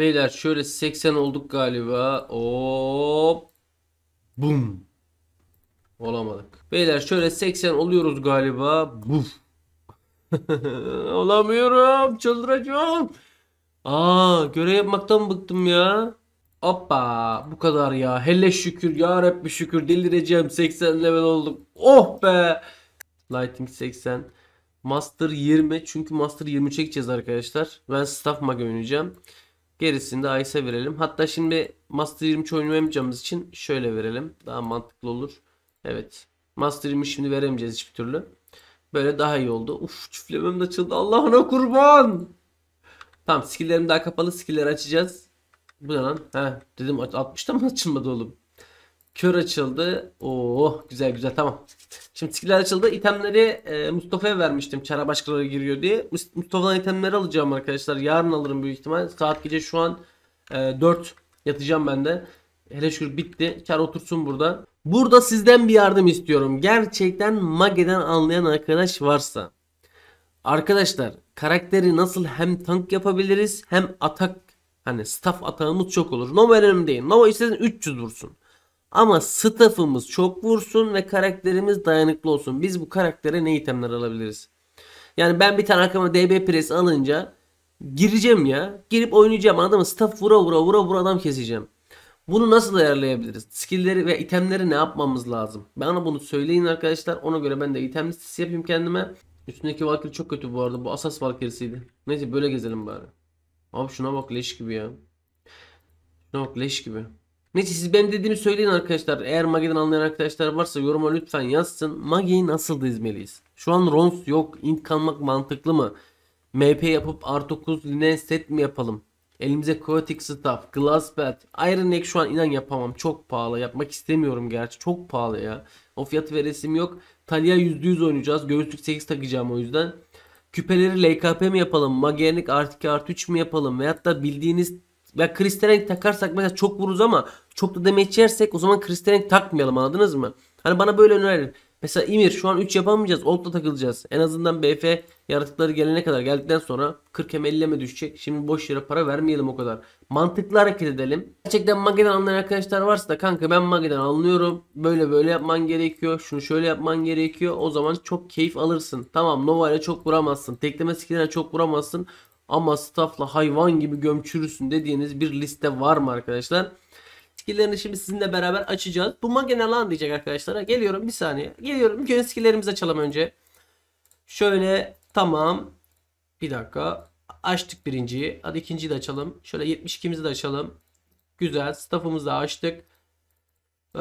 Beyler şöyle 80 olduk galiba. Hop. Bum. Olamadık. Beyler şöyle 80 oluyoruz galiba. Buf. Olamıyorum. Çıldıracağım. Aa görev yapmaktan bıktım ya. Hoppa bu kadar ya. Hele şükür ya Rabbi şükür delireceğim. 80 level olduk. Oh be. Lighting 80. Master 20. Çünkü Master 20 çekeceğiz arkadaşlar. Ben Staff Mag oynayacağım. Gerisini de Ice'e verelim. Hatta şimdi Master 23 oynayamayacağımız için şöyle verelim. Daha mantıklı olur. Evet. Master 23 şimdi veremeyeceğiz hiçbir türlü. Böyle daha iyi oldu. Uf çüflemem de açıldı. Allah'ına kurban. Tamam skilllerim daha kapalı. Skillleri açacağız. Bu ne lan? He, dedim 60'ta mı açılmadı oğlum? Kör açıldı. Oo güzel güzel tamam. Şimdi skiller açıldı. İtemleri e, Mustafa'ya vermiştim. Çara başkaları giriyor diye. Mustafa'dan itemleri alacağım arkadaşlar. Yarın alırım büyük ihtimal. Saat gece şu an e, 4 yatacağım ben de. Hele şükür bitti. Çar otursun burada. Burada sizden bir yardım istiyorum. Gerçekten Mage'den anlayan arkadaş varsa. Arkadaşlar karakteri nasıl hem tank yapabiliriz hem atak hani staff atağımız çok olur. Nova önemli değil. Nova istersen 300 vursun. Ama staff'ımız çok vursun ve karakterimiz dayanıklı olsun. Biz bu karaktere ne itemler alabiliriz? Yani ben bir tane arkama DB pres alınca gireceğim ya. Girip oynayacağım adamı Staff vura vura vura vura adam keseceğim. Bunu nasıl ayarlayabiliriz? Skill'leri ve itemleri ne yapmamız lazım? Bana bunu söyleyin arkadaşlar. Ona göre ben de item listesi yapayım kendime. Üstündeki Valkyrie çok kötü bu arada. Bu Asas Valkyrie'siydi. Neyse böyle gezelim bari. Abi şuna bak leş gibi ya. Şuna bak leş gibi. Neyse siz ben dediğimi söyleyin arkadaşlar. Eğer Magi'den anlayan arkadaşlar varsa yoruma lütfen yazsın. Magi'yi nasıl dizmeliyiz? Şu an Rons yok. Int kalmak mantıklı mı? MP yapıp R9 Linux set mi yapalım? Elimize Chaotic Staff, Glass Belt, Iron Egg şu an inan yapamam. Çok pahalı. Yapmak istemiyorum gerçi. Çok pahalı ya. O fiyatı veresim yok. Talia %100 oynayacağız. Göğüslük 8 takacağım o yüzden. Küpeleri LKP mi yapalım? Magernik artı 2 artı 3 mi yapalım? Veyahut da bildiğiniz ya Chris takarsak mesela çok vururuz ama çok da damage yersek o zaman Chris takmayalım anladınız mı? Hani bana böyle önerir. Mesela İmir şu an 3 yapamayacağız. Olt'la takılacağız. En azından BF yaratıkları gelene kadar geldikten sonra 40 50 düşecek? Şimdi boş yere para vermeyelim o kadar. Mantıklı hareket edelim. Gerçekten Magi'den anlayan arkadaşlar varsa da kanka ben Magi'den anlıyorum. Böyle böyle yapman gerekiyor. Şunu şöyle yapman gerekiyor. O zaman çok keyif alırsın. Tamam Nova ile çok vuramazsın. Tekleme skill'ine çok vuramazsın ama staffla hayvan gibi gömçürürsün dediğiniz bir liste var mı arkadaşlar? Skillerini şimdi sizinle beraber açacağız. Bu magene lan diyecek arkadaşlar. Geliyorum bir saniye. Geliyorum. Bir skillerimizi açalım önce. Şöyle tamam. Bir dakika. Açtık birinciyi. Hadi ikinciyi de açalım. Şöyle 72'mizi de açalım. Güzel. Staff'ımızı da açtık. Ee,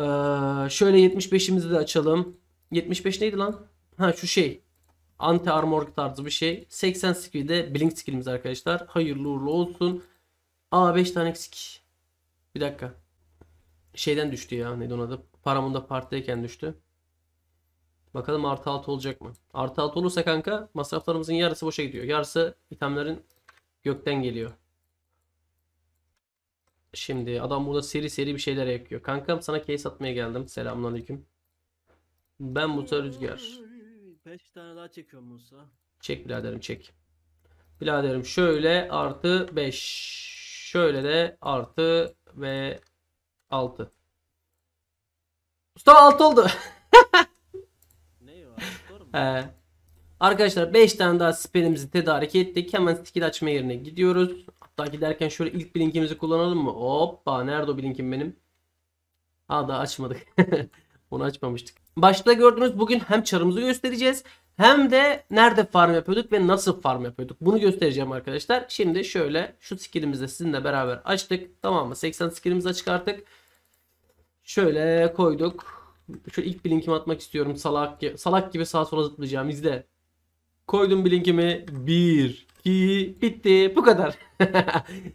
şöyle 75'imizi de açalım. 75 neydi lan? Ha şu şey anti armor tarzı bir şey. 80 skill de blink skillimiz arkadaşlar. Hayırlı uğurlu olsun. Aa 5 tane eksik. Bir dakika. Şeyden düştü ya neydi onun adı. Paramunda partideyken düştü. Bakalım artı 6 olacak mı? Artı 6 olursa kanka masraflarımızın yarısı boşa gidiyor. Yarısı itemlerin gökten geliyor. Şimdi adam burada seri seri bir şeyler yakıyor. Kankam sana case atmaya geldim. Selamünaleyküm. Ben Musa Rüzgar. 5 tane daha çekiyorum Musa. Çek biraderim çek. Biraderim şöyle artı 5. Şöyle de artı ve 6. Usta 6 oldu. ne var? Arkadaşlar 5 tane daha spinimizi tedarik ettik. Hemen skill açma yerine gidiyoruz. Hatta giderken şöyle ilk blinkimizi kullanalım mı? Hoppa nerede o blinkim benim? Ha daha açmadık. Onu açmamıştık. Başta gördünüz bugün hem çarımızı göstereceğiz hem de nerede farm yapıyorduk ve nasıl farm yapıyorduk. Bunu göstereceğim arkadaşlar. Şimdi şöyle şu skillimizi sizinle beraber açtık. Tamam mı? 80 skillimizi açık artık. Şöyle koyduk. Şu ilk blinkimi atmak istiyorum. Salak, salak gibi sağa sola zıplayacağım. İzle. Koydum blinkimi. 1, 2, bitti. Bu kadar.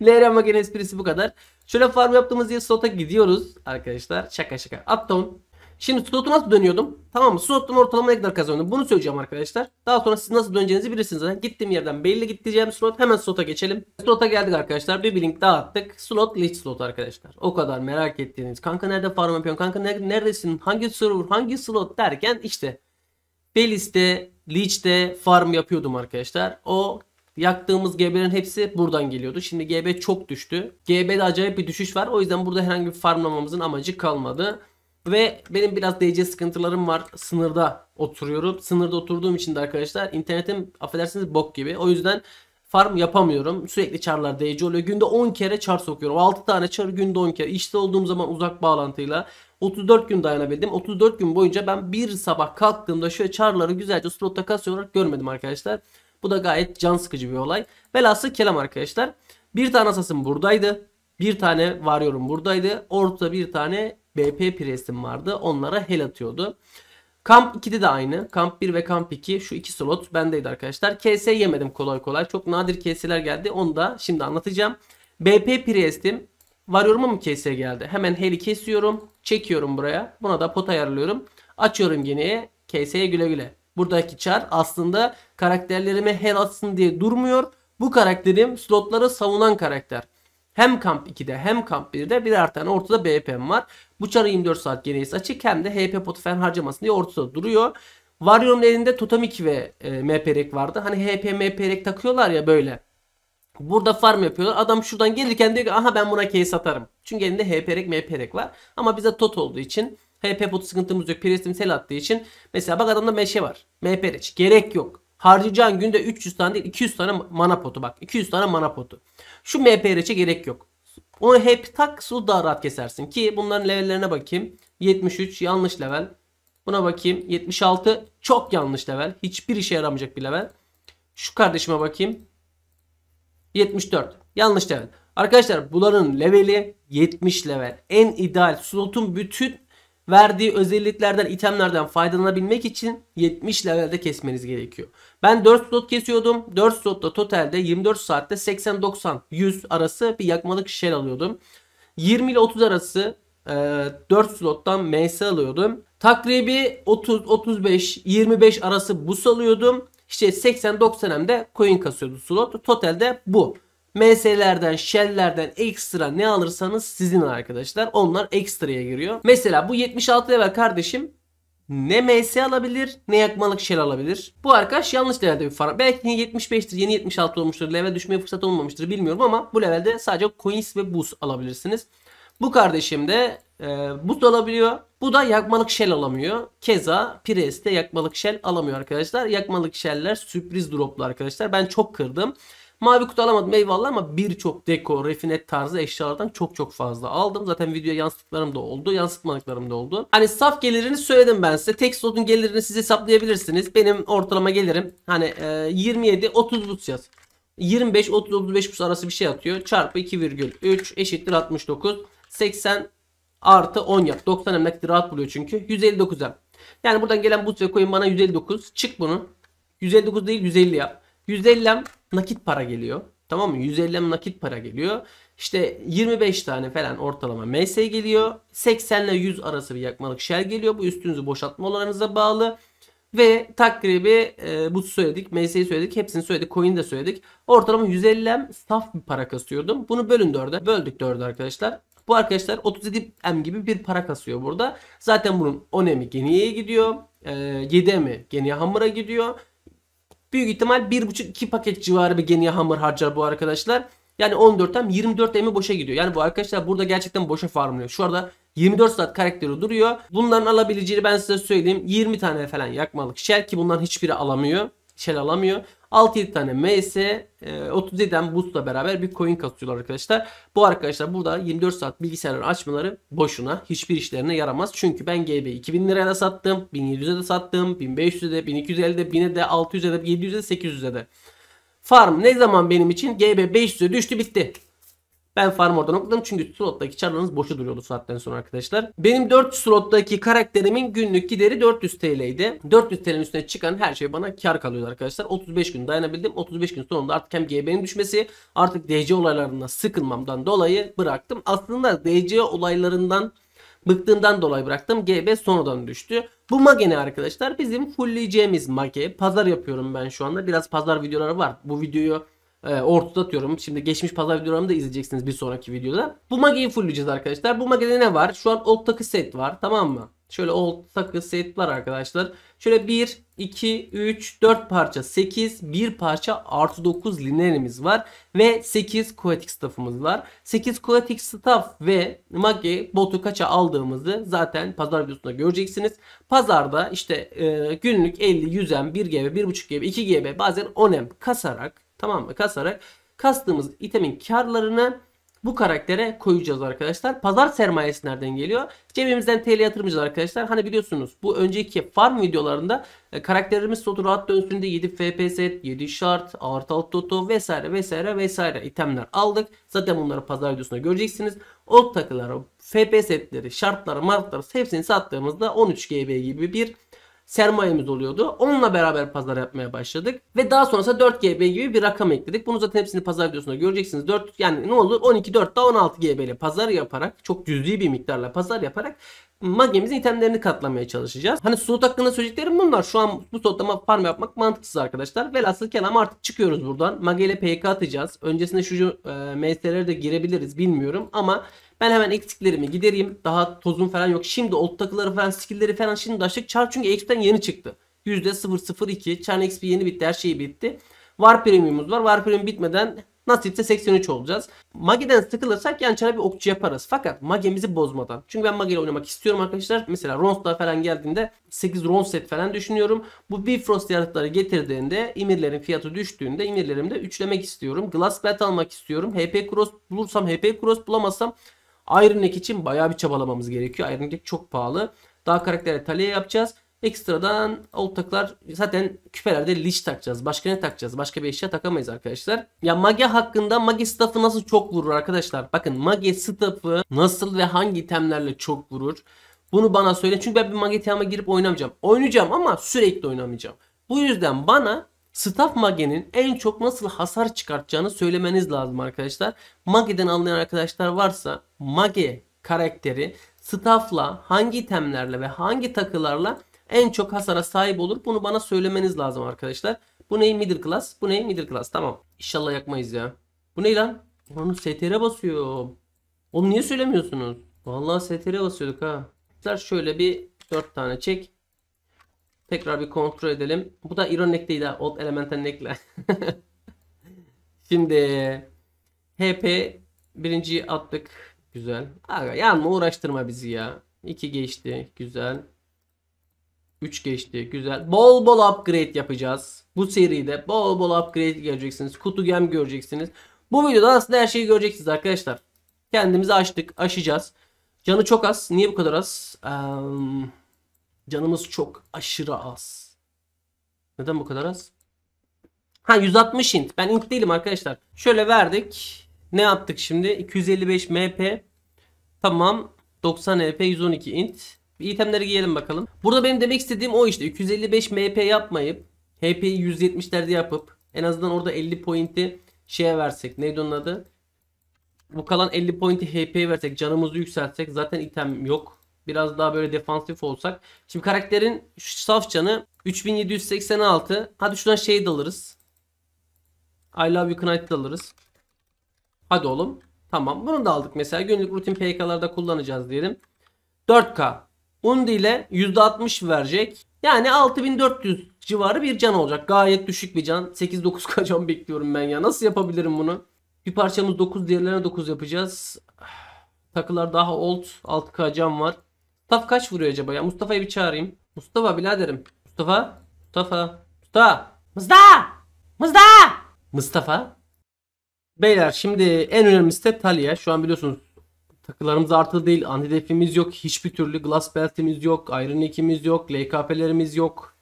LR makine esprisi bu kadar. Şöyle farm yaptığımız yer slota gidiyoruz arkadaşlar. Şaka şaka. Up Şimdi slotu nasıl dönüyordum? Tamam mı? Slottan ortalama ne kadar kazanıyordum? Bunu söyleyeceğim arkadaşlar. Daha sonra siz nasıl döneceğinizi bilirsiniz zaten. Gittiğim yerden belli gideceğim slot. Hemen slota geçelim. Slota geldik arkadaşlar. Bir blink daha attık. Slot leech slot arkadaşlar. O kadar merak ettiğiniz. Kanka nerede farm yapıyorsun? Kanka neredesin? Hangi server? Hangi slot derken işte Belis'te, Leech'te farm yapıyordum arkadaşlar. O Yaktığımız GB'lerin hepsi buradan geliyordu. Şimdi GB çok düştü. GB'de acayip bir düşüş var. O yüzden burada herhangi bir farmlamamızın amacı kalmadı. Ve benim biraz DC sıkıntılarım var. Sınırda oturuyorum. Sınırda oturduğum için de arkadaşlar internetim affedersiniz bok gibi. O yüzden farm yapamıyorum. Sürekli çarlar DC oluyor. Günde 10 kere çar sokuyorum. 6 tane çar günde 10 kere. İşte olduğum zaman uzak bağlantıyla 34 gün dayanabildim. 34 gün boyunca ben bir sabah kalktığımda şöyle çarları güzelce slotta kasıyor olarak görmedim arkadaşlar. Bu da gayet can sıkıcı bir olay. Velhasıl kelam arkadaşlar. Bir tane asasım buradaydı. Bir tane varıyorum buradaydı. Orta bir tane BP Pres'im vardı. Onlara hell atıyordu. Kamp 2'de de aynı. Kamp 1 ve Kamp 2 şu iki slot bendeydi arkadaşlar. KS yemedim kolay kolay. Çok nadir KS'ler geldi. Onu da şimdi anlatacağım. BP Priest'im. Varıyorum'a mı KS geldi? Hemen heli kesiyorum. Çekiyorum buraya. Buna da pot ayarlıyorum. Açıyorum gene. KS'ye güle güle. Buradaki çar aslında karakterlerime hell atsın diye durmuyor. Bu karakterim slotları savunan karakter. Hem kamp 2'de hem kamp 1'de birer tane ortada BP'm var. Bu çarı 24 saat gereğisi açık hem de HP potu fen harcamasın diye ortada duruyor. Varyon'un elinde Totem 2 ve e, MPRek vardı. Hani HP MPRek takıyorlar ya böyle. Burada farm yapıyorlar. Adam şuradan gelirken diyor ki aha ben buna case satarım Çünkü elinde HP'rek MP'rek var. Ama bize tot olduğu için HP potu sıkıntımız yok. Pirestim sel attığı için. Mesela bak adamda meşe var. MP'rek gerek yok. Harcayacağın günde 300 tane değil 200 tane mana potu bak. 200 tane mana potu. Şu MPRH'e gerek yok. Onu hep tak su daha rahat kesersin. Ki bunların levellerine bakayım. 73 yanlış level. Buna bakayım. 76 çok yanlış level. Hiçbir işe yaramayacak bir level. Şu kardeşime bakayım. 74 yanlış level. Arkadaşlar bunların leveli 70 level. En ideal slotun bütün verdiği özelliklerden, itemlerden faydalanabilmek için 70 levelde kesmeniz gerekiyor. Ben 4 slot kesiyordum. 4 slotta totalde 24 saatte 80-90-100 arası bir yakmalık şel alıyordum. 20 ile 30 arası e, 4 slottan MS alıyordum. Takribi 30-35-25 arası bus alıyordum. İşte 80-90 hem de coin kasıyordu slot. Totalde bu. MS'lerden, shell'lerden ekstra ne alırsanız sizin arkadaşlar. Onlar ekstraya giriyor. Mesela bu 76 level kardeşim ne MS alabilir ne yakmalık shell alabilir. Bu arkadaş yanlış levelde bir farm. Belki 75'tir yeni 76 olmuştur. Level düşmeye fırsat olmamıştır bilmiyorum ama bu levelde sadece coins ve boost alabilirsiniz. Bu kardeşim de e, boost alabiliyor. Bu da yakmalık shell alamıyor. Keza pireste yakmalık shell alamıyor arkadaşlar. Yakmalık shell'ler sürpriz droplu arkadaşlar. Ben çok kırdım. Mavi kutu alamadım eyvallah ama birçok dekor, refinet tarzı eşyalardan çok çok fazla aldım. Zaten videoya yansıttıklarım da oldu, yansıtmadıklarım da oldu. Hani saf gelirini söyledim ben size. Tek slotun gelirini siz hesaplayabilirsiniz. Benim ortalama gelirim hani e, 27-30 boots yaz. 25-30-35 boots arası bir şey atıyor. Çarpı 2,3 eşittir 69. 80 artı 10 yap. 90 emlakti rahat buluyor çünkü. 159 yap. Yani buradan gelen boost ve coin bana 159. Çık bunu. 159 değil 150 yap. 150 yap nakit para geliyor. Tamam mı? 150 nakit para geliyor. İşte 25 tane falan ortalama MS geliyor. 80 ile 100 arası bir yakmalık şer geliyor. Bu üstünüzü boşaltma oranınıza bağlı. Ve takribi e, bu söyledik. MS'yi söyledik. Hepsini söyledik. Coin'i de söyledik. Ortalama 150M saf bir para kasıyordum. Bunu bölün 4'e. Böldük 4'e arkadaşlar. Bu arkadaşlar 37M gibi bir para kasıyor burada. Zaten bunun 10M'i Geniye'ye gidiyor. E, 7M'i Geniye Hamura gidiyor. Büyük ihtimal 1,5-2 paket civarı bir Genia Hammer harcar bu arkadaşlar. Yani 14 tam 24 emi boşa gidiyor. Yani bu arkadaşlar burada gerçekten boşa farmlıyor. Şu arada 24 saat karakteri duruyor. Bunların alabileceğini ben size söyleyeyim. 20 tane falan yakmalık shell ki bunların hiçbiri alamıyor. Shell alamıyor. 6-7 tane MS, 37'den e, Boost'la beraber bir coin kasıyorlar arkadaşlar. Bu arkadaşlar burada 24 saat bilgisayarları açmaları boşuna hiçbir işlerine yaramaz. Çünkü ben GB 2000 liraya da sattım, 1700'e de sattım, 1500'e de, 1250'de, 1000'e de, 600'e de, 700'e de, 800'e de. Farm ne zaman benim için GB 500'e düştü bitti. Ben farm orada nokladım çünkü slottaki çarlarınız boşu duruyordu saatten sonra arkadaşlar. Benim 4 slottaki karakterimin günlük gideri 400 TL'ydi. 400 TL üstüne çıkan her şey bana kar kalıyordu arkadaşlar. 35 gün dayanabildim. 35 gün sonunda artık hem GB'nin düşmesi artık DC olaylarından sıkılmamdan dolayı bıraktım. Aslında DC olaylarından bıktığımdan dolayı bıraktım. GB sonradan düştü. Bu magene arkadaşlar bizim fullleyeceğimiz mage. Pazar yapıyorum ben şu anda. Biraz pazar videoları var. Bu videoyu e, ortada atıyorum. Şimdi geçmiş pazar videolarımı da izleyeceksiniz bir sonraki videoda. Bu magiyi fullleyeceğiz arkadaşlar. Bu magide ne var? Şu an old takı set var tamam mı? Şöyle old takı set var arkadaşlar. Şöyle 1, 2, 3, 4 parça 8, 1 parça artı 9 linerimiz var. Ve 8 Quatic Staff'ımız var. 8 Quatic Staff ve Magi botu kaça aldığımızı zaten pazar videosunda göreceksiniz. Pazarda işte e, günlük 50, 100 M, 1 GB, 1.5 GB, 2 GB bazen 10 M kasarak Tamam mı? Kasarak kastığımız itemin karlarını bu karaktere koyacağız arkadaşlar. Pazar sermayesi nereden geliyor? Cebimizden TL yatırmayacağız arkadaşlar. Hani biliyorsunuz bu önceki farm videolarında e, karakterimiz sotu rahat dönsün diye 7 FPS, 7 şart, artı alt toto vesaire vesaire vesaire itemler aldık. Zaten bunları pazar videosunda göreceksiniz. Alt takıları, FPS'leri, setleri, şartları, martları hepsini sattığımızda 13 GB gibi bir sermayemiz oluyordu. Onunla beraber pazar yapmaya başladık. Ve daha sonrasında 4 GB gibi bir rakam ekledik. Bunu zaten hepsini pazar videosunda göreceksiniz. 4 yani ne olur 12 4 daha 16 GB ile pazar yaparak çok cüzi bir miktarla pazar yaparak magemizin itemlerini katlamaya çalışacağız. Hani slot hakkında söyleyeceklerim bunlar. Şu an bu slotta farm yapmak mantıksız arkadaşlar. Velhasıl kelam artık çıkıyoruz buradan. Mage ile PK atacağız. Öncesinde şu e, MS'lere de girebiliriz bilmiyorum ama ben hemen eksiklerimi gidereyim. Daha tozum falan yok. Şimdi old takıları falan skillleri falan şimdi açtık. çar çünkü XP'den yeni çıktı. %002. Çar XP yeni bitti. Her şeyi bitti. Var premiumumuz var. Var premium bitmeden Nasipse 83 olacağız. Magi'den sıkılırsak yani çara bir okçu yaparız. Fakat Magi'mizi bozmadan. Çünkü ben Magi ile oynamak istiyorum arkadaşlar. Mesela Ronsla falan geldiğinde 8 Rons set falan düşünüyorum. Bu Bifrost yaratıkları getirdiğinde imirlerin fiyatı düştüğünde imirlerimi de üçlemek istiyorum. Glass Belt almak istiyorum. HP Cross bulursam HP Cross bulamazsam Iron Neck için bayağı bir çabalamamız gerekiyor. Iron Neck çok pahalı. Daha karaktere taleye yapacağız. Ekstradan old taklar zaten küpelerde leash takacağız. Başka ne takacağız? Başka bir eşya takamayız arkadaşlar. Ya mage hakkında mage staff'ı nasıl çok vurur arkadaşlar? Bakın mage staff'ı nasıl ve hangi temlerle çok vurur? Bunu bana söyle. Çünkü ben bir mage teama girip oynamayacağım. Oynayacağım ama sürekli oynamayacağım. Bu yüzden bana Staff Mage'nin en çok nasıl hasar çıkartacağını söylemeniz lazım arkadaşlar. Mage'den anlayan arkadaşlar varsa Mage karakteri staff'la hangi itemlerle ve hangi takılarla en çok hasara sahip olur. Bunu bana söylemeniz lazım arkadaşlar. Bu ne middle class? Bu ne middle class? Tamam. İnşallah yakmayız ya. Bu ne lan? Onu STR'e basıyor. Onu niye söylemiyorsunuz? Vallahi STR'e basıyorduk ha. Şöyle bir 4 tane çek. Tekrar bir kontrol edelim. Bu da ironekteydi. Old Elemental Neck'le. Şimdi HP birinciyi attık. Güzel. Aga yanma uğraştırma bizi ya. 2 geçti. Güzel. 3 geçti. Güzel. Bol bol upgrade yapacağız. Bu seride bol bol upgrade göreceksiniz. Kutu gem göreceksiniz. Bu videoda aslında her şeyi göreceksiniz arkadaşlar. Kendimizi açtık. Aşacağız. Canı çok az. Niye bu kadar az? Eee... Um... Canımız çok aşırı az. Neden bu kadar az? Ha 160 int. Ben int değilim arkadaşlar. Şöyle verdik. Ne yaptık şimdi? 255 MP. Tamam. 90 MP 112 int. İtemleri itemleri giyelim bakalım. Burada benim demek istediğim o işte. 255 MP yapmayıp HP'yi 170'lerde yapıp en azından orada 50 pointi şeye versek. Neydi onun adı? Bu kalan 50 pointi HP'ye versek. Canımızı yükseltsek. Zaten item yok biraz daha böyle defansif olsak. Şimdi karakterin saf canı 3786. Hadi şuradan şey de alırız. I love you Knight de alırız. Hadi oğlum. Tamam. Bunu da aldık mesela. Günlük rutin PK'larda kullanacağız diyelim. 4K. Undi ile %60 verecek. Yani 6400 civarı bir can olacak. Gayet düşük bir can. 8-9K can bekliyorum ben ya. Nasıl yapabilirim bunu? Bir parçamız 9 diğerlerine 9 yapacağız. Takılar daha old 6K can var. Mustafa kaç vuruyor acaba ya? Mustafa'yı bir çağırayım. Mustafa biraderim. Mustafa. Mustafa. Mustafa. Mustafa. Mustafa. Mustafa. Beyler şimdi en önemlisi de Talia. Şu an biliyorsunuz takılarımız artı değil. Antidefimiz yok. Hiçbir türlü glass beltimiz yok. Iron Neck'imiz yok. LKP'lerimiz yok.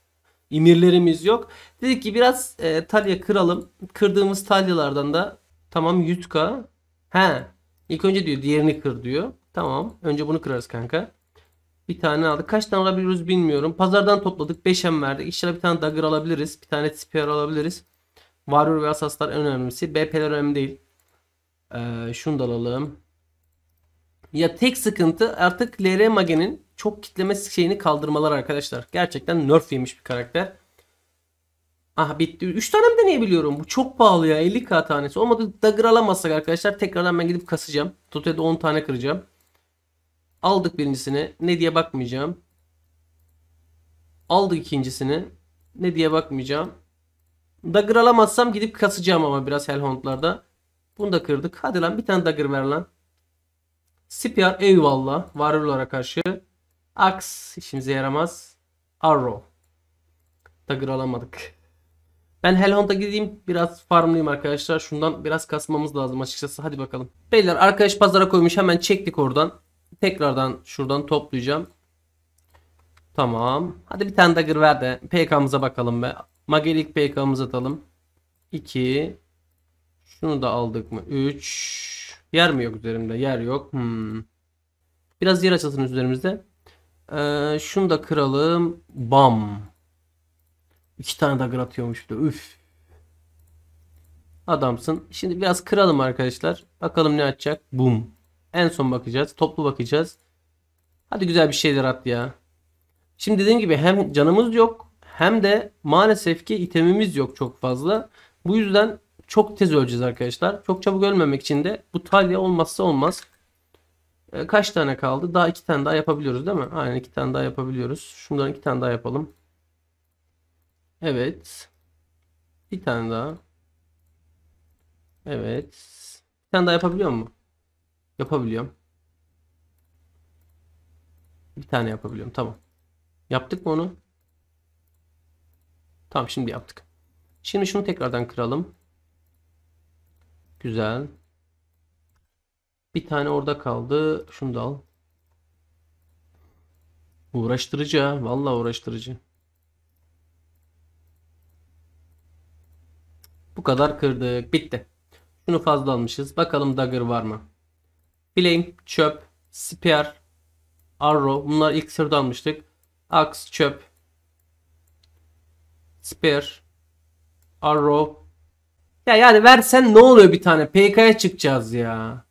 İmirlerimiz yok. Dedik ki biraz e, Talia kıralım. Kırdığımız Talia'lardan da tamam 100k. He. İlk önce diyor diğerini kır diyor. Tamam. Önce bunu kırarız kanka. Bir tane aldık. Kaç tane alabiliriz bilmiyorum. Pazardan topladık. 5M verdik. İnşallah bir tane dagger alabiliriz. Bir tane spear alabiliriz. Warrior ve asaslar en önemlisi. BP'ler önemli değil. Ee, şunu da alalım. Ya tek sıkıntı artık LR Magen'in çok kitleme şeyini kaldırmalar arkadaşlar. Gerçekten nerf yemiş bir karakter. Ah bitti. 3 tane mi deneyebiliyorum? Bu çok pahalı ya. 50k tanesi. Olmadı dagger alamazsak arkadaşlar tekrardan ben gidip kasacağım. Totalde 10 tane kıracağım. Aldık birincisini. Ne diye bakmayacağım. Aldık ikincisini. Ne diye bakmayacağım. Dagger alamazsam gidip kasacağım ama biraz Hellhound'larda. Bunu da kırdık. Hadi lan bir tane dagger ver lan. Spiyar eyvallah. varurlara karşı. axe işimize yaramaz. Arrow. Dagger alamadık. Ben Hellhound'a gideyim. Biraz farmlayayım arkadaşlar. Şundan biraz kasmamız lazım açıkçası. Hadi bakalım. Beyler arkadaş pazara koymuş. Hemen çektik oradan tekrardan şuradan toplayacağım. Tamam. Hadi bir tane dagger ver de PK'mıza bakalım be. Magelik PK'mızı atalım. 2 Şunu da aldık mı? 3 Yer mi yok üzerimde? Yer yok. Hmm. Biraz yer açılsın üzerimizde. Ee, şunu da kıralım. Bam. İki tane dagger atıyormuş bir de. Üf. Adamsın. Şimdi biraz kıralım arkadaşlar. Bakalım ne açacak. Bum. En son bakacağız. Toplu bakacağız. Hadi güzel bir şeyler at ya. Şimdi dediğim gibi hem canımız yok hem de maalesef ki itemimiz yok çok fazla. Bu yüzden çok tez öleceğiz arkadaşlar. Çok çabuk ölmemek için de bu talya olmazsa olmaz. Ee, kaç tane kaldı? Daha iki tane daha yapabiliyoruz değil mi? Aynen iki tane daha yapabiliyoruz. Şundan iki tane daha yapalım. Evet. Bir tane daha. Evet. Bir tane daha yapabiliyor mu? Yapabiliyorum. Bir tane yapabiliyorum. Tamam. Yaptık mı onu? Tamam şimdi yaptık. Şimdi şunu tekrardan kıralım. Güzel. Bir tane orada kaldı. Şunu da al. Uğraştırıcı ha. Valla uğraştırıcı. Bu kadar kırdık. Bitti. Şunu fazla almışız. Bakalım dagger var mı? Flame, Chop, spear, arrow. Bunlar ilk sırada almıştık. Axe, Chop, spear, arrow. Ya yani versen ne oluyor bir tane? PK'ya çıkacağız ya.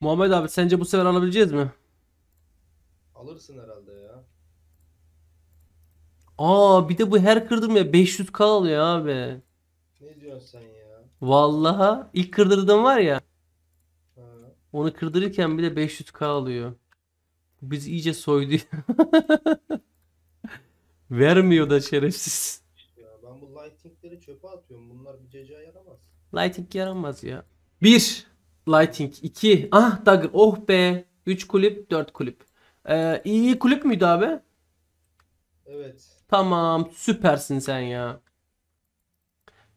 Muhammed abi sence bu sefer alabileceğiz mi? Alırsın herhalde ya. Aa bir de bu her kırdım ya 500k alıyor abi. Ne diyorsun sen ya? Vallahi ilk kırdırdığım var ya. Onu kırdırırken bile 500k alıyor. Biz iyice soydu. Vermiyor da şerefsiz. Ya ben bu lightingleri çöpe atıyorum. Bunlar bir ceceye yaramaz. Lighting yaramaz ya. 1. Lighting. 2. Ah Dagger. Oh be. 3 kulüp 4 kulüp. Ee, iyi kulüp müydü abi? Evet. Tamam. Süpersin sen ya.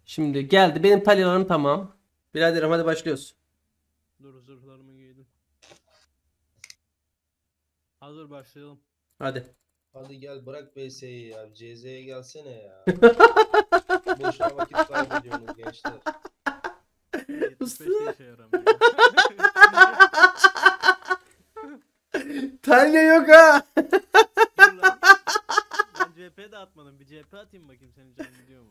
Şimdi geldi. Benim talyalarım tamam. Biraderim hadi başlıyoruz. Hazır başlayalım. Hadi. Hadi gel bırak BS'yi ya. CZ'ye gelsene ya. Boşuna vakit kaybediyorsunuz gençler. 75 de işe Tanya yok ha. Dur lan. Ben CHP de atmadım. Bir CHP atayım bakayım senin canın gidiyor mu?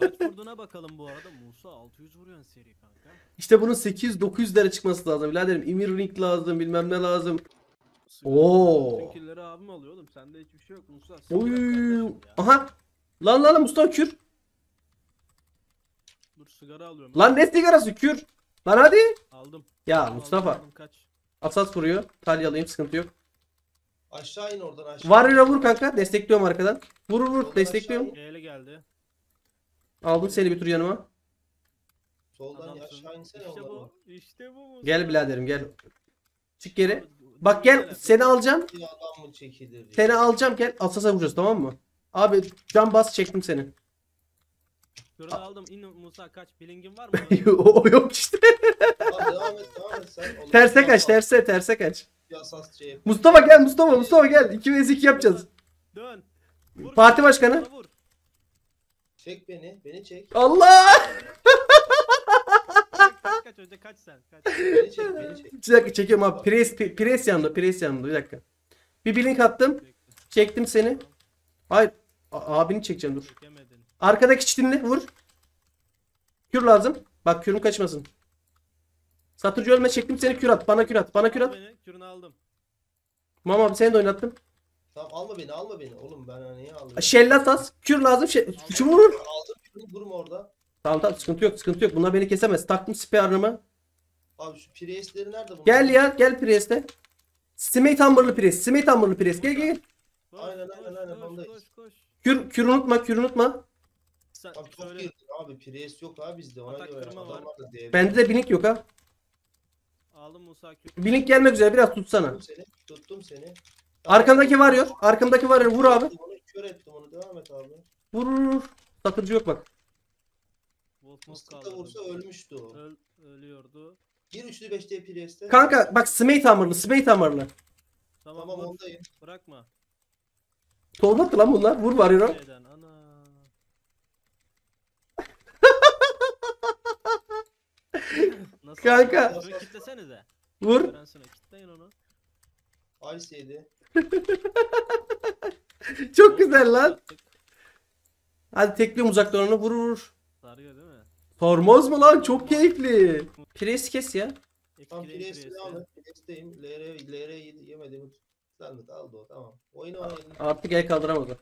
Kaç vurduğuna bakalım bu arada. Musa 600 vuruyor seri kanka. İşte bunun 800-900'lere çıkması lazım biraderim. Imir Ring lazım bilmem ne lazım. Oo. Bütün killeri abim alıyor oğlum. Sende hiçbir şey yok Musa. Oy. Aha. Lan lan lan Mustafa kür. Dur sigara alıyorum. Lan ne sigarası kür. Lan hadi. Aldım. Ya aldım, Mustafa. Aldım, aldım, kaç. Asas vuruyor. Talya alayım sıkıntı yok. Aşağı in oradan aşağı. Var vur kanka. Destekliyorum arkadan. Vur vur oradan destekliyorum. Eyle geldi. Aldım seni bir tur yanıma. Soldan aşağı insene işte oradan. Bu, işte bu. Gel biraderim gel. Çık geri. Bak gel seni alacağım. Seni alacağım gel asasa vuracağız tamam mı? Abi can bas çektim seni. Şurada aldım. İn Musa kaç. Bilingin var mı? o yok işte. Abi devam et devam et sen. terse kaç terse terse kaç. Şey Mustafa gel Mustafa Mustafa gel. 2 vs 2 yapacağız. Dön. Vur. Parti başkanı. Vur. Çek beni. Beni çek. Allah! Bir dakika çekiyorum abi. Pres, pe- pres yanımda. Pres yanımda. Bir dakika. Bir blink attım. Çektim seni. Hayır. A- abini çekeceğim dur. Çekemedin. Arkadaki çitinle vur. Kür lazım. Bak kürün kaçmasın. Satırcı ölme çektim seni kür at. Bana kür at. Bana kür at. kürünü aldım. Mam abi seni de oynattım. Tamam alma beni alma beni. Oğlum ben hani niye alayım? Şellat as. Kür lazım. Şey, Aldım. şunu vur. Aldım. Durum orada. Tamam tamam sıkıntı yok sıkıntı yok. Bunlar beni kesemez. Taktım spiyarımı. Abi şu priestleri nerede bunlar? Gel ya gel prieste. Smite Hammer'lı priest. Smite Hammer'lı priest. Gel gel. Aynen aynen aynen. Koş, koş, koş. Kür, kür unutma kür unutma. abi çok söyle. iyi abi. Priest yok abi bizde. Ona Atak göre adamlar da DB. Bende de blink yok ha. Aldım Musa kür. Blink gelmek üzere biraz tutsana. Tuttum seni. Tuttum seni. Arkamdaki varıyor. Arkamdaki varıyor. Vur abi. Onu kör ettim onu. Devam et abi. Vur. Takıcı yok bak. Wolf Mob vursa ölmüştü o. Öl, ölüyordu. Gir üçlü beşli Priest'e. Kanka bak Smite Hammer'lı, Smite Hammer'lı. Tamam, Tamam ondayım. Bırakma. Tolmaktı lan bunlar. Vur var Şeyden, Kanka. Şunu kitlesenize. Vur. kitleyin onu. Ice yedi. Çok güzel lan. Hadi tekliyorum uzaktan onu. Vur vur. Sarıyor değil mi? Sarmaz mı lan? Çok keyifli. Pres kes ya. Tam Pires'i aldık. Pires'teyim. LR, LR yemedim. Sandık aldı o tamam. Oyunu oynayın. Artık el kaldıramadı.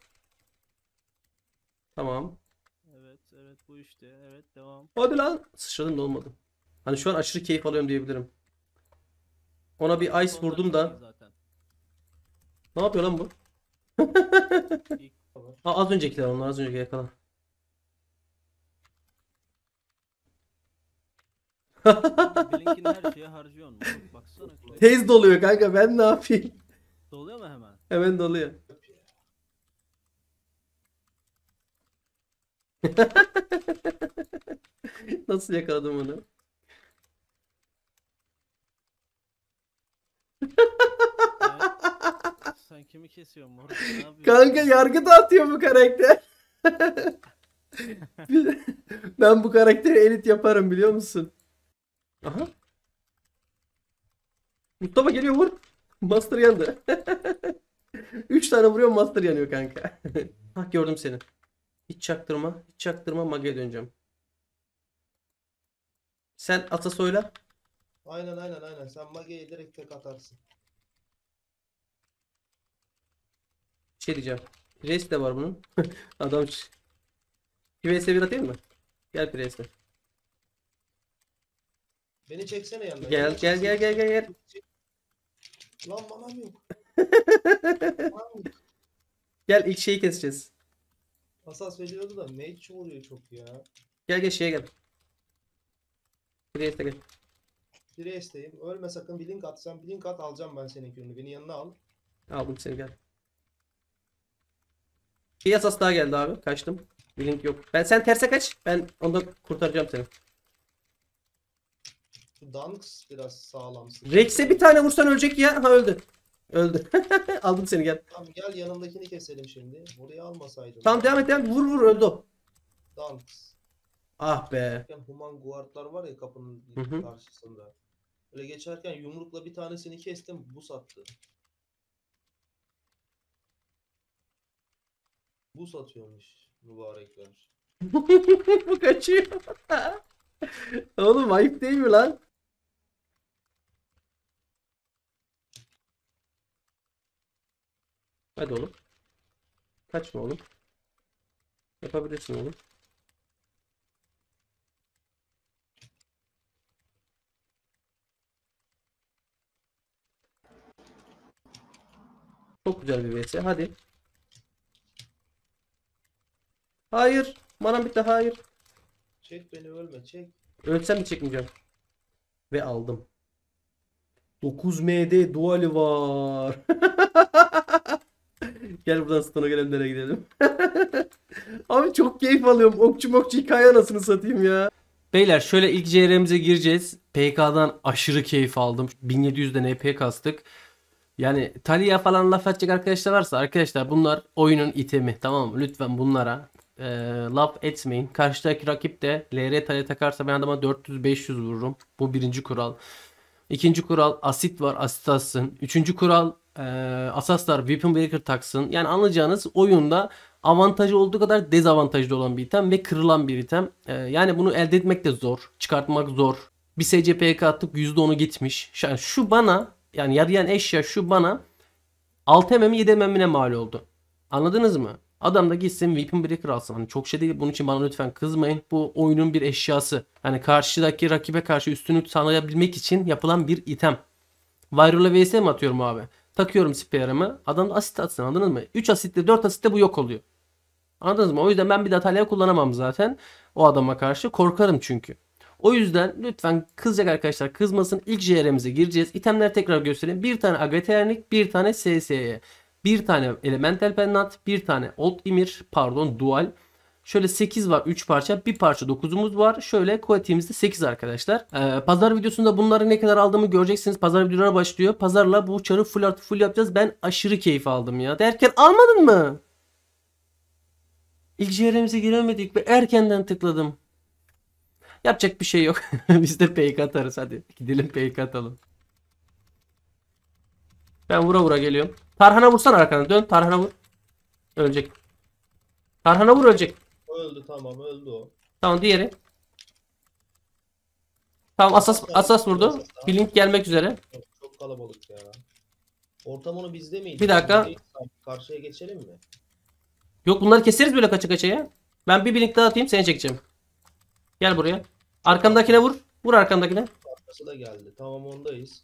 Tamam. Evet evet bu işte. Evet devam. Hadi lan. Sıçradım da olmadı. Hani şu an aşırı keyif alıyorum diyebilirim. Ona bir ice vurdum da. Ne yapıyor lan bu? Aa, az öncekiler onlar az önceki yakala. Blink'in her şeye harcıyorsun. Baksana. Tez doluyor kanka ben ne yapayım? Doluyor mu hemen? Hemen doluyor. Nasıl yakaladım onu? Ya, sen kimi kesiyorsun moruk? Kanka yargı atıyor bu karakter. ben bu karakteri elit yaparım biliyor musun? Aha. Mustafa geliyor vur. Master yandı. 3 tane vuruyor master yanıyor kanka. Hah gördüm seni. Hiç çaktırma. Hiç çaktırma mage'ye döneceğim. Sen Atasoy'la. Aynen aynen aynen. Sen mage'ye direkt tek atarsın. şey diyeceğim. Press de var bunun. Adam. Kümeye bir atayım mı? Gel Press'e. Beni çeksene yanına. Gel Beni gel gel gel gel gel. Lan manam yok. Gel ilk şeyi keseceğiz. Asas veriyordu da mage oluyor çok ya. Gel gel şeye gel. Create'e gel. Priest'teyim. Ölme sakın bir link at. Sen bir link at alacağım ben senin kürünü. Beni yanına al. Aldım seni gel. Bir asas daha geldi abi. Kaçtım. Bir link yok. Ben sen terse kaç. Ben ondan kurtaracağım seni. Şu Dunks biraz sağlamsın. Rex'e bir tane vursan ölecek ya. Ha öldü. Öldü. Aldım seni gel. Tamam gel yanımdakini keselim şimdi. Buraya almasaydın. Tamam devam et devam et. Vur vur öldü o. Dunks. Ah be. Human guardlar var ya kapının Hı -hı. karşısında. Öyle geçerken yumrukla bir tanesini kestim. Bu sattı. Bu satıyormuş mübarekler. Bu kaçıyor. Oğlum ayıp değil mi lan? Hadi oğlum. Kaçma oğlum. Yapabilirsin oğlum. Çok güzel bir vs. Hadi. Hayır. Manam bitti. Hayır. Çek beni ölme. Çek. Ölsem mi çekmeyeceğim. Ve aldım. 9 MD duali var. Gel buradan stana nereye gidelim. Abi çok keyif alıyorum. Okçu mokçu hikaye anasını satayım ya. Beyler şöyle ilk CR'mize gireceğiz. PK'dan aşırı keyif aldım. 1700'den EP kastık. Yani Talia falan laf edecek arkadaşlar varsa arkadaşlar bunlar oyunun itemi tamam mı? Lütfen bunlara e, laf etmeyin. Karşıdaki rakip de LR Talia takarsa ben adama 400-500 vururum. Bu birinci kural. İkinci kural asit var asit atsın. Üçüncü kural e, ee, Asaslar Weapon Breaker taksın. Yani anlayacağınız oyunda avantajı olduğu kadar dezavantajlı olan bir item ve kırılan bir item. E, yani bunu elde etmek de zor. Çıkartmak zor. Bir SCPK attık %10'u gitmiş. Yani şu bana yani yarayan eşya şu bana 6 mm'i 7 mm'ine mal oldu. Anladınız mı? Adam da gitsin Weapon Breaker alsın. Hani çok şey değil. Bunun için bana lütfen kızmayın. Bu oyunun bir eşyası. Yani karşıdaki rakibe karşı üstünü sağlayabilmek için yapılan bir item. Viral'a VS mi atıyorum abi? Takıyorum speyarımı. Adamın asit atsın anladınız mı? 3 asitle 4 asitle bu yok oluyor. Anladınız mı? O yüzden ben bir daha Atalya'ya kullanamam zaten. O adama karşı korkarım çünkü. O yüzden lütfen kızacak arkadaşlar kızmasın. İlk JR'mize gireceğiz. İtemler tekrar göstereyim. Bir tane Agaternik, bir tane SS'ye. Bir tane Elemental Pennant, bir tane Old Emir, pardon Dual. Şöyle 8 var 3 parça. Bir parça 9'umuz var. Şöyle kuatiğimizde 8 arkadaşlar. Ee, pazar videosunda bunları ne kadar aldığımı göreceksiniz. Pazar videoları başlıyor. Pazarla bu çarı full artı full yapacağız. Ben aşırı keyif aldım ya. Derken almadın mı? İlk JRM'e giremedik ve erkenden tıkladım. Yapacak bir şey yok. Biz de PK atarız hadi. Gidelim PK atalım. Ben vura vura geliyorum. Tarhana vursan arkana dön. Tarhana vur. Ölecek. Tarhana vur ölecek. Öldü tamam öldü o. Tamam diğeri. Tamam asas asas vurdu. Bir gelmek üzere. Çok, çok kalabalık ya. Ortam onu bizde miydi? Bir dakika. Karşıya geçelim mi? Yok bunları keseriz böyle kaça kaçaya. Ben bir blink daha atayım seni çekeceğim. Gel buraya. Arkamdakine vur. Vur arkamdakine. Arkası da geldi. Tamam ondayız.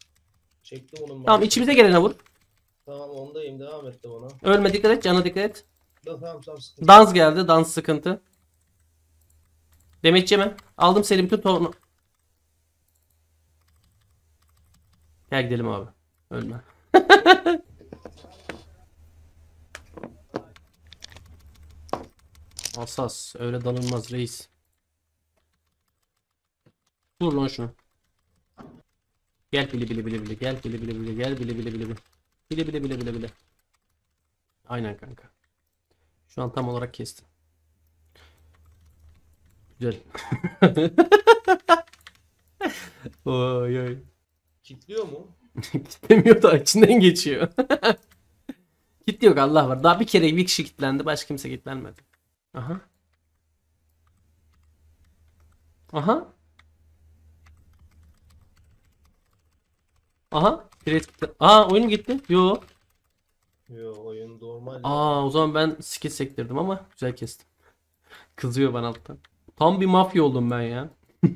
Çektim onun. Tamam içimize gelene vur. Tamam ondayım. Devam ettim ona. Ölme dikkat et. Cana dikkat et. Tamam tamam, Dans geldi. Dans sıkıntı. Demetçi mi? Aldım senin bütün Gel gidelim abi. Ölme. Asas. Öyle dalınmaz reis. Vur lan şunu. Gel bili bili bili bili. Gel bili bili bili. Gel bili bili bili. Bili bili bili bili bili. Aynen kanka. Şu an tam olarak kestim. Güzel. oy oy. Kitliyor mu? Kitlemiyor da içinden geçiyor. Kit yok Allah var. Daha bir kere bir kişi kitlendi. Başka kimse kitlenmedi. Aha. Aha. Aha. Direkt Aa oyun gitti. Yo oyun normal. Aa o zaman ben skill sektirdim ama güzel kestim. Kızıyor bana alttan. Tam bir mafya oldum ben ya.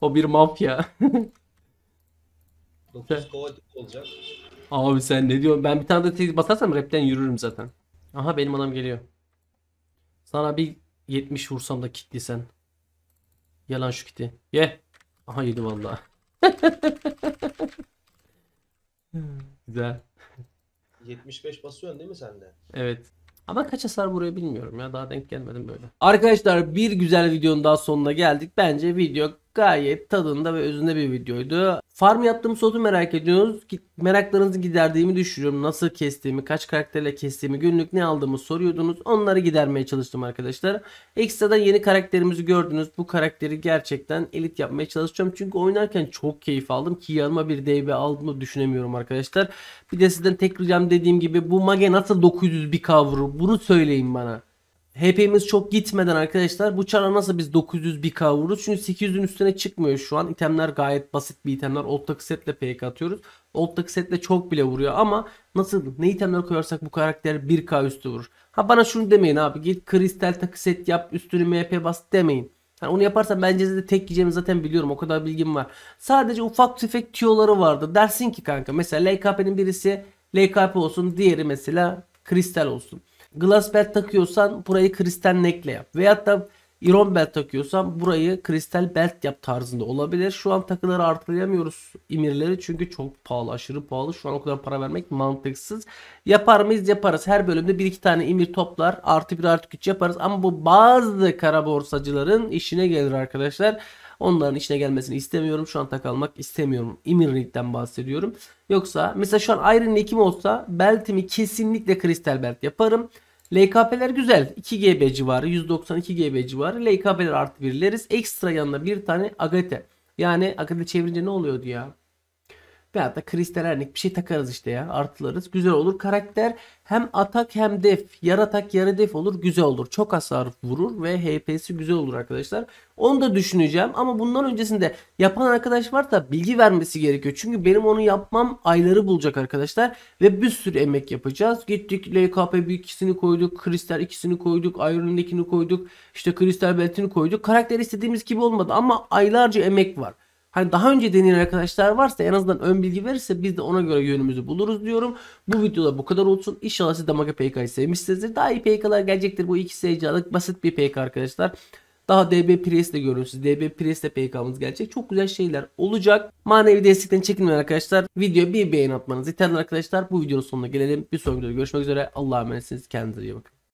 o bir mafya. 9 olacak. Abi sen ne diyorsun? Ben bir tane de tez basarsam rapten yürürüm zaten. Aha benim adam geliyor. Sana bir 70 vursam da kitli sen. Yalan şu kiti. Ye. Aha yedi vallahi. Güzel. 75 basıyorsun değil mi sen de? Evet. Ama kaç hasar buraya bilmiyorum ya. Daha denk gelmedim böyle. Arkadaşlar bir güzel videonun daha sonuna geldik. Bence video gayet tadında ve özünde bir videoydu. Farm yaptığım sotu merak ediyorsunuz. Meraklarınızı giderdiğimi düşünüyorum. Nasıl kestiğimi, kaç karakterle kestiğimi, günlük ne aldığımı soruyordunuz. Onları gidermeye çalıştım arkadaşlar. Ekstradan yeni karakterimizi gördünüz. Bu karakteri gerçekten elit yapmaya çalışacağım. Çünkü oynarken çok keyif aldım ki yanıma bir DB aldığımı düşünemiyorum arkadaşlar. Bir de sizden tek ricam dediğim gibi bu mage nasıl 900 bir kavru bunu söyleyin bana. HP'miz çok gitmeden arkadaşlar bu çara nasıl biz 900 bir k vururuz? Çünkü 800'ün üstüne çıkmıyor şu an. İtemler gayet basit bir itemler. Old'daki setle PK atıyoruz. Old'daki setle çok bile vuruyor ama nasıl ne itemler koyarsak bu karakter 1k üstü vurur. Ha bana şunu demeyin abi git kristal takı set yap üstünü MP bas demeyin. Yani onu yaparsan bence de tek yiyeceğimi zaten biliyorum. O kadar bilgim var. Sadece ufak tüfek tüyoları vardı. Dersin ki kanka mesela LKP'nin birisi LKP olsun. Diğeri mesela kristal olsun glass belt takıyorsan burayı kristal nekle yap. Veyahut da iron belt takıyorsan burayı kristal belt yap tarzında olabilir. Şu an takıları artırayamıyoruz imirleri çünkü çok pahalı aşırı pahalı. Şu an o kadar para vermek mantıksız. Yapar mıyız yaparız. Her bölümde bir iki tane imir toplar artı bir artı güç yaparız. Ama bu bazı kara borsacıların işine gelir arkadaşlar. Onların içine gelmesini istemiyorum. Şu an takalmak istemiyorum. Imrin'den bahsediyorum. Yoksa mesela şu an Iron Lake'im olsa beltimi kesinlikle kristal belt yaparım. LKP'ler güzel. 2 GB civarı. 192 GB civarı. LKP'ler artı birleriz. Ekstra yanına bir tane agate. Yani agate çevirince ne oluyordu ya? Veyahut da Crystal Ernik bir şey takarız işte ya. Artılarız. Güzel olur. Karakter hem atak hem def. Yarı atak yarı def olur. Güzel olur. Çok hasar vurur ve HP'si güzel olur arkadaşlar. Onu da düşüneceğim ama bundan öncesinde yapan arkadaş var da bilgi vermesi gerekiyor. Çünkü benim onu yapmam ayları bulacak arkadaşlar. Ve bir sürü emek yapacağız. Gittik LKP ikisini koyduk. Kristal ikisini koyduk. Iron'un ikini koyduk. İşte kristal beltini koyduk. Karakter istediğimiz gibi olmadı ama aylarca emek var. Hani daha önce deneyen arkadaşlar varsa en azından ön bilgi verirse biz de ona göre yönümüzü buluruz diyorum. Bu videoda bu kadar olsun. İnşallah siz de Maga PK'yı sevmişsinizdir. Daha iyi PK'lar gelecektir. Bu iki sayıcılık basit bir PK arkadaşlar. Daha DB Priest de görüyorsunuz. DB Priest de PK'mız gelecek. Çok güzel şeyler olacak. Manevi destekten çekinmeyin arkadaşlar. Video bir beğen atmanızı yeterli arkadaşlar. Bu videonun sonuna gelelim. Bir sonraki videoda görüşmek üzere. Allah'a emanetsiniz. Kendinize iyi bakın.